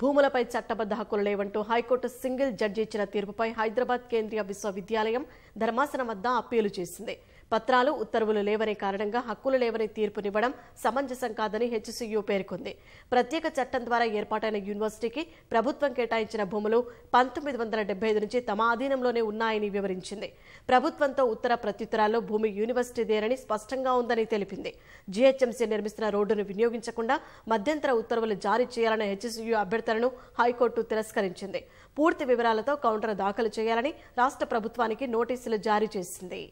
భూములపై చట్టబద్ద హక్కులు లేవంటూ హైకోర్టు సింగిల్ జడ్జి ఇచ్చిన తీర్పుపై హైదరాబాద్ కేంద్రీయ విశ్వవిద్యాలయం ధర్మాసనం వద్ద అప్పీలు చేసింది పత్రాలు ఉత్తర్వులు లేవనే కారణంగా హక్కులు లేవని తీర్పునివ్వడం సమంజసం కాదని హెచ్సియు పేర్కొంది ప్రత్యేక చట్టం ద్వారా ఏర్పాటైన యూనివర్సిటీకి ప్రభుత్వం కేటాయించిన భూములు పంతొమ్మిది వందల డెబ్బై ఐదు నుంచి తమ ఆధీనంలోనే ఉన్నాయని వివరించింది ప్రభుత్వంతో ఉత్తర ప్రత్యుత్తరాల్లో భూమి యూనివర్సిటీదేనని స్పష్టంగా ఉందని తెలిపింది జీహెచ్ఎంసీ నిర్మిస్తున్న రోడ్డును వినియోగించకుండా మధ్యంతర ఉత్తర్వులు జారీ చేయాలన్న హెచ్సియు అభ్యర్థనను హైకోర్టు తిరస్కరించింది పూర్తి వివరాలతో కౌంటర్ దాఖలు చేయాలని రాష్ట్ర ప్రభుత్వానికి నోటీసులు జారీ చేసింది